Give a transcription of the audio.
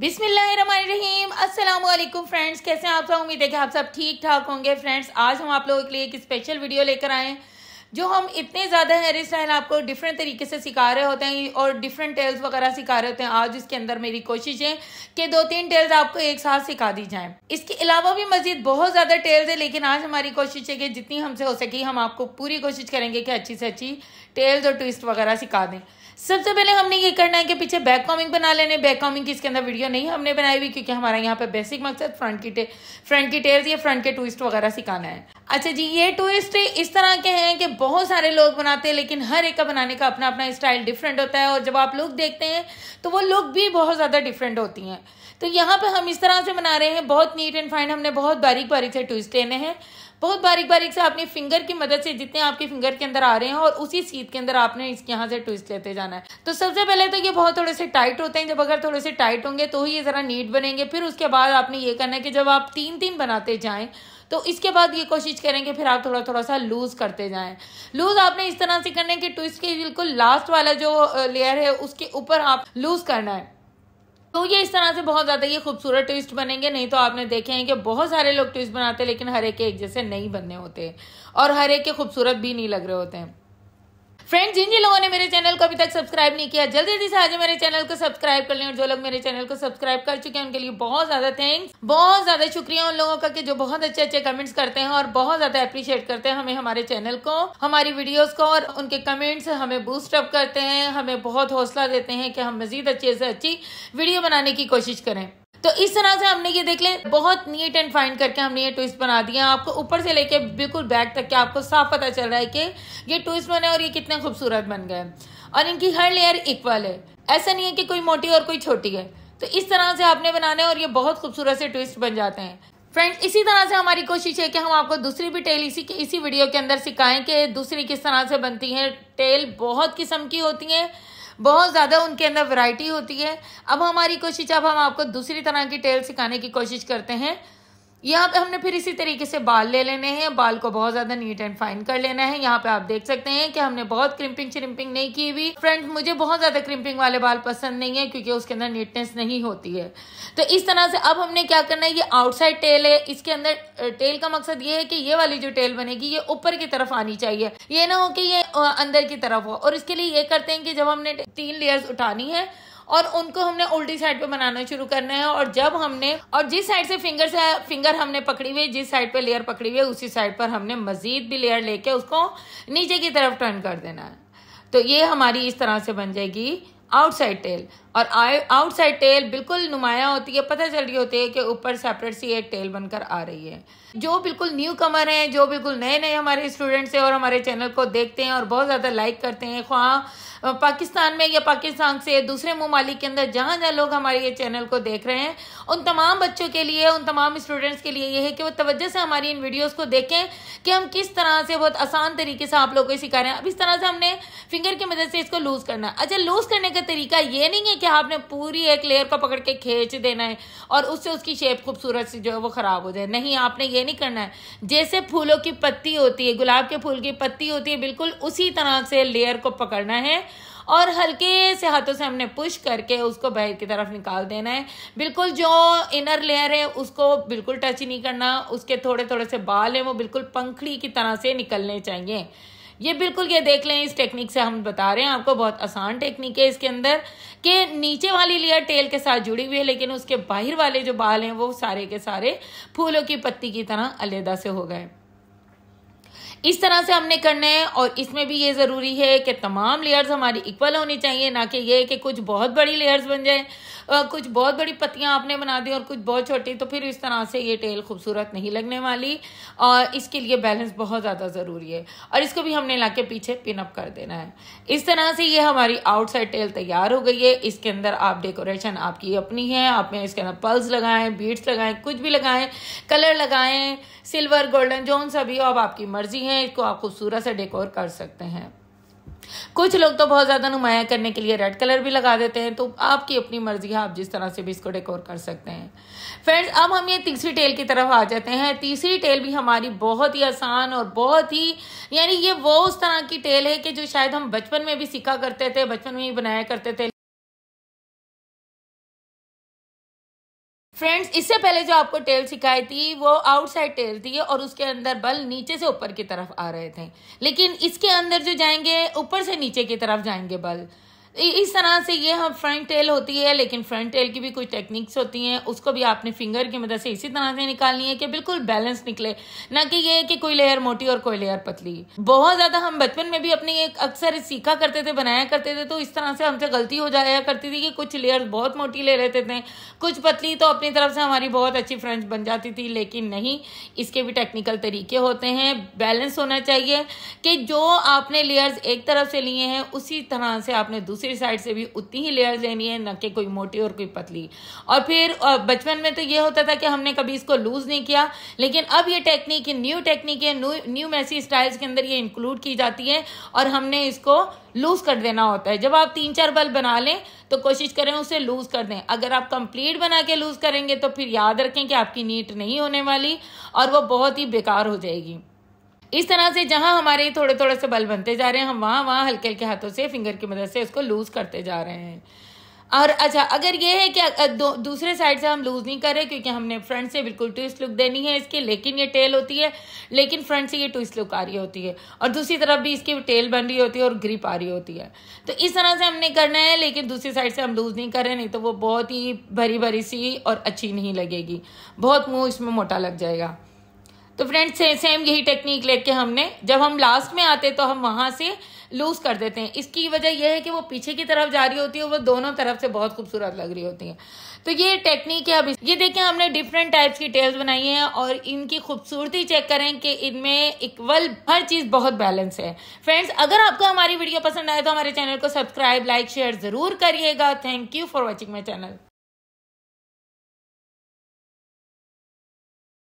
बिसमीम असलम फ्रेंड्स कैसे हैं आप सब उम्मीद है कि आप सब ठीक ठाक होंगे फ्रेंड्स आज हम आप लोगों के लिए एक स्पेशल वीडियो लेकर आए हैं जो हम इतने ज़्यादा हेयर स्टाइल आपको डिफरेंट तरीके से सिखा रहे होते हैं और डिफरेंट टेल्स वगैरह सिखा रहे होते हैं आज इसके अंदर मेरी कोशिश है कि दो तीन टेल्स आपको एक साथ सिखा दी जाएं इसके अलावा भी मज़ीद बहुत ज़्यादा टेल्स है लेकिन आज हमारी कोशिश है कि जितनी हमसे हो सके हम आपको पूरी कोशिश करेंगे कि अच्छी से अच्छी टेल्स और ट्विस्ट वगैरह सिखा दें सबसे पहले हमने ये करना है कि पीछे बैक कॉमिंग बना लेने बैक कॉमिंग की इसके अंदर वीडियो नहीं हमने बनाई हुई क्योंकि हमारा यहाँ पे बेसिक मकसद फ्रंट की फ्रंट की टेल्स या फ्रंट के ट्विस्ट वगैरह सिखाना है अच्छा जी ये ट्विस्ट इस तरह के हैं कि बहुत सारे लोग बनाते हैं लेकिन हर एक का बनाने का अपना अपना स्टाइल डिफरेंट होता है और जब आप लोग देखते हैं तो वो लुक भी बहुत ज़्यादा डिफरेंट होती हैं तो यहाँ पर हम इस तरह से बना रहे हैं बहुत नीट एंड फाइन हमने बहुत बारीक बारीक से ट्विस्ट लेने हैं बहुत बारीक बारीक से आपने फिंगर की मदद से जितने आपके फिंगर के अंदर आ रहे हैं और उसी सीध के अंदर आपने इसके यहाँ से ट्विस्ट लेते जाना है तो सबसे पहले तो ये बहुत थोड़े से टाइट होते हैं जब अगर थोड़े से टाइट होंगे तो ही ये ज़रा नीट बनेंगे फिर उसके बाद आपने ये करना है कि जब आप तीन तीन बनाते जाए तो इसके बाद ये कोशिश करेंगे फिर आप थोड़ा थोड़ा सा लूज करते जाएं लूज आपने इस तरह से करना है कि ट्विस्ट के बिल्कुल लास्ट वाला जो लेयर है उसके ऊपर आप लूज करना है तो ये इस तरह से बहुत ज़्यादा ये खूबसूरत ट्विस्ट बनेंगे नहीं तो आपने देखे हैं कि बहुत सारे लोग ट्विस्ट बनाते हैं लेकिन हर एक के एक जैसे नहीं बनने होते और हर एक के खूबसूरत भी नहीं लग रहे होते हैं फ्रेंड जिन जिन लोगों ने मेरे चैनल को अभी तक सब्सक्राइब नहीं किया जल्दी जल्दी से आज मेरे चैनल को सब्सक्राइब कर लें और जो लोग मेरे चैनल को सब्सक्राइब कर चुके हैं उनके लिए बहुत ज्यादा थैंक्स बहुत ज्यादा शुक्रिया उन लोगों का कि जो बहुत अच्छे अच्छे कमेंट्स करते हैं और बहुत ज्यादा अप्रिशिएट करते हैं हमें हमारे चैनल को हमारी वीडियोज को और उनके कमेंट्स हमें बूस्टअप करते हैं हमें बहुत हौसला देते हैं कि हम मजीद अच्छे से अच्छी वीडियो बनाने की कोशिश करें तो इस तरह से हमने ये देख लिया बहुत नीट एंड फाइन करके हमने ये ट्विस्ट बना दिया आपको ऊपर से लेके बिल्कुल बैक तक के आपको साफ पता चल रहा है कि ये ट्विस्ट बने और ये कितने खूबसूरत बन गए और इनकी हर लेयर इक्वल है ऐसा नहीं है कि कोई मोटी और कोई छोटी है तो इस तरह से आपने बनाने और ये बहुत खूबसूरत से ट्विस्ट बन जाते हैं फ्रेंड्स इसी तरह से हमारी कोशिश है कि हम आपको दूसरी भी टेल इसी इसी वीडियो के अंदर सिखाएं कि दूसरी किस तरह से बनती है टेल बहुत किस्म की होती है बहुत ज़्यादा उनके अंदर वैरायटी होती है अब हमारी कोशिश अब हम आपको दूसरी तरह की टेल सिखाने की कोशिश करते हैं यहाँ पे हमने फिर इसी तरीके से बाल ले लेने हैं बाल को बहुत ज्यादा नीट एंड फाइन कर लेना है यहाँ पे आप देख सकते हैं कि हमने बहुत क्रिम्पिंग श्रिम्पिंग नहीं की हुई फ्रेंड मुझे बहुत ज्यादा क्रिम्पिंग वाले बाल पसंद नहीं है क्योंकि उसके अंदर नीटनेस नहीं होती है तो इस तरह से अब हमने क्या करना है ये आउटसाइड टेल है इसके अंदर टेल का मकसद ये है कि ये वाली जो टेल बनेगी ये ऊपर की तरफ आनी चाहिए ये ना हो कि ये अंदर की तरफ हो और इसके लिए ये करते हैं कि जब हमने तीन लेयर्स उठानी है और उनको हमने उल्टी साइड पे बनाना शुरू करना है और जब हमने और जिस साइड से फिंगर से फिंगर हमने पकड़ी हुई जिस साइड पे लेयर पकड़ी हुई है उसी साइड पर हमने मजीद भी लेयर लेके उसको नीचे की तरफ टर्न कर देना है तो ये हमारी इस तरह से बन जाएगी आउटसाइड टेल और आउटसाइड टेल बिल्कुल नुमाया होती है पता चल रही होती है कि ऊपर सेपरेट सी एक टेल बनकर आ रही है जो बिल्कुल न्यू कमर हैं जो बिल्कुल नए नए हमारे स्टूडेंट्स हैं और हमारे चैनल को देखते हैं और बहुत ज़्यादा लाइक करते हैं ख्वा पाकिस्तान में या पाकिस्तान से दूसरे ममालिक के अंदर जहाँ जहाँ लोग हमारे ये चैनल को देख रहे हैं उन तमाम बच्चों के लिए उन तमाम स्टूडेंट्स के लिए ये है कि वो तवज्जो से हमारी इन वीडियोज़ को देखें कि हम किस तरह से बहुत आसान तरीके से आप लोगों को सिखा रहे हैं अब इस तरह से हमने फिंगर की मदद से इसको लूज़ करना अच्छा लूज़ करने का तरीका ये नहीं है कि कि आपने पूरी एक लेयर को पकड़ के खींच देना है और उससे उसकी शेप खूबसूरत सी जो है वो ख़राब हो जाए नहीं आपने ये नहीं करना है जैसे फूलों की पत्ती होती है गुलाब के फूल की पत्ती होती है बिल्कुल उसी तरह से लेयर को पकड़ना है और हल्के से हाथों से हमने पुश करके उसको बाहर की तरफ निकाल देना है बिल्कुल जो इनर लेयर है उसको बिल्कुल टच नहीं करना उसके थोड़े थोड़े से बाल हैं वो बिल्कुल पंखड़ी की तरह से निकलने चाहिए ये बिल्कुल ये देख लें इस टेक्निक से हम बता रहे हैं आपको बहुत आसान टेक्निक है इसके अंदर के नीचे वाली लेयर टेल के साथ जुड़ी हुई है लेकिन उसके बाहर वाले जो बाल हैं वो सारे के सारे फूलों की पत्ती की तरह अलहदा से हो गए इस तरह से हमने करना है और इसमें भी ये ज़रूरी है कि तमाम लेयर्स हमारी इक्वल होनी चाहिए ना कि ये कि कुछ बहुत बड़ी लेयर्स बन जाए कुछ बहुत बड़ी पत्तियाँ आपने बना दी और कुछ बहुत छोटी तो फिर इस तरह से ये टेल खूबसूरत नहीं लगने वाली और इसके लिए बैलेंस बहुत ज़्यादा ज़रूरी है और इसको भी हमने ला पीछे पिनअप कर देना है इस तरह से ये हमारी आउटसाइड टेल तैयार हो गई है इसके अंदर आप डेकोरेशन आपकी अपनी है आपने इसके अंदर पल्स लगाएं बीड्स लगाएं कुछ भी लगाएं कलर लगाएं सिल्वर गोल्डन जोन सभी अब आपकी मर्जी है में इसको आप खूबसूरत से डेकोर कर सकते हैं कुछ लोग तो बहुत ज़्यादा नुमाया करने के लिए रेड कलर भी लगा देते हैं तो आपकी अपनी मर्जी है आप जिस तरह से भी इसको डेकोर कर सकते हैं फ्रेंड्स अब हम ये तीसरी टेल की तरफ आ जाते हैं तीसरी टेल भी हमारी बहुत ही आसान और बहुत ही यानी ये वो उस तरह की टेल है कि जो शायद हम बचपन में भी सीखा करते थे बचपन में ही बनाया करते थे फ्रेंड्स इससे पहले जो आपको टेल सिखाई थी वो आउटसाइड टेल थी और उसके अंदर बल नीचे से ऊपर की तरफ आ रहे थे लेकिन इसके अंदर जो जाएंगे ऊपर से नीचे की तरफ जाएंगे बल इस तरह से ये हम फ्रंट टेल होती है लेकिन फ्रंट टेल की भी कुछ टेक्निक्स होती हैं उसको भी आपने फिंगर की मदद मतलब से इसी तरह से निकालनी है कि बिल्कुल बैलेंस निकले ना कि ये कि कोई लेयर मोटी और कोई लेयर पतली बहुत ज़्यादा हम बचपन में भी अपने अक्सर सीखा करते थे बनाया करते थे तो इस तरह से हमसे गलती हो जाया करती थी कि कुछ लेयर बहुत मोटी ले लेते थे कुछ पतली तो अपनी तरफ से हमारी बहुत अच्छी फ्रेंच बन जाती थी लेकिन नहीं इसके भी टेक्निकल तरीके होते हैं बैलेंस होना चाहिए कि जो आपने लेयर्स एक तरफ से लिए हैं उसी तरह से आपने दूसरी दूसरी साइड से भी उतनी ही लेयर्स लेनी है न कि कोई मोटी और कोई पतली और फिर बचपन में तो ये होता था कि हमने कभी इसको लूज़ नहीं किया लेकिन अब ये टेक्निक न्यू टेक्निक है न्यू न्यू मैसी स्टाइल्स के अंदर ये इंक्लूड की जाती है और हमने इसको लूज़ कर देना होता है जब आप तीन चार बल बना लें तो कोशिश करें उसे लूज़ कर दें अगर आप कंप्लीट बना के लूज़ करेंगे तो फिर याद रखें कि आपकी नीट नहीं होने वाली और वो बहुत ही बेकार हो जाएगी इस तरह से जहां हमारे थोड़े थोड़े से बल बनते जा रहे हैं हम वहां वहां हल्के हल्के हाथों से फिंगर की मदद से उसको लूज करते जा रहे हैं और अच्छा अगर ये है कि दो, दूसरे साइड से हम लूज़ नहीं कर रहे क्योंकि हमने फ्रंट से बिल्कुल ट्विस्ट लुक देनी है इसकी लेकिन ये टेल होती है लेकिन फ्रंट से ये ट्विस्ट लुक आ रही होती है और दूसरी तरफ भी इसकी टेल बन रही होती है और ग्रिप आ रही होती है तो इस तरह से हमने करना है लेकिन दूसरी साइड से हम लूज़ नहीं कर रहे नहीं तो वो बहुत ही भरी भरी सी और अच्छी नहीं लगेगी बहुत मुँह इसमें मोटा लग जाएगा तो फ्रेंड्स से, सेम यही टेक्निक लेके हमने जब हम लास्ट में आते तो हम वहाँ से लूज़ कर देते हैं इसकी वजह यह है कि वो पीछे की तरफ जा रही होती है वो दोनों तरफ से बहुत खूबसूरत लग रही होती है तो ये टेक्निक है अब ये देखें हमने डिफरेंट टाइप्स की टेल्स बनाई हैं और इनकी खूबसूरती चेक करें कि इनमें इक्वल हर चीज़ बहुत बैलेंस है फ्रेंड्स अगर आपको हमारी वीडियो पसंद आए तो हमारे चैनल को सब्सक्राइब लाइक शेयर ज़रूर करिएगा thank you for watching my channel